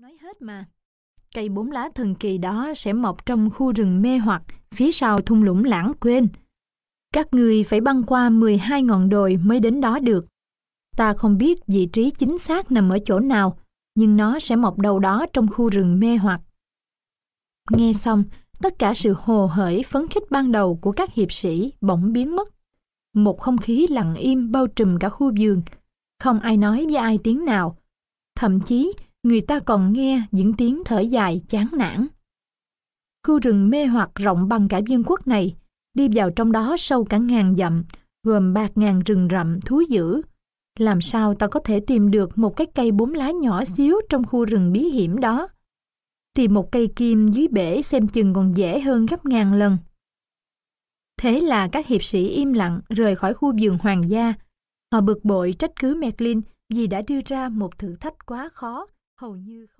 nói hết mà. Cây bốn lá thần kỳ đó sẽ mọc trong khu rừng mê hoặc phía sau thung lũng lãng quên. Các người phải băng qua 12 ngọn đồi mới đến đó được. Ta không biết vị trí chính xác nằm ở chỗ nào, nhưng nó sẽ mọc đâu đó trong khu rừng mê hoặc. Nghe xong, tất cả sự hồ hởi phấn khích ban đầu của các hiệp sĩ bỗng biến mất. Một không khí lặng im bao trùm cả khu vườn, không ai nói với ai tiếng nào. Thậm chí, người ta còn nghe những tiếng thở dài chán nản. Khu rừng mê hoặc rộng bằng cả vương quốc này, đi vào trong đó sâu cả ngàn dặm, gồm bạc ngàn rừng rậm, thú dữ. Làm sao ta có thể tìm được một cái cây bốn lá nhỏ xíu trong khu rừng bí hiểm đó? Tìm một cây kim dưới bể xem chừng còn dễ hơn gấp ngàn lần. Thế là các hiệp sĩ im lặng rời khỏi khu vườn hoàng gia. Họ bực bội trách cứ Merlin vì đã đưa ra một thử thách quá khó hầu như không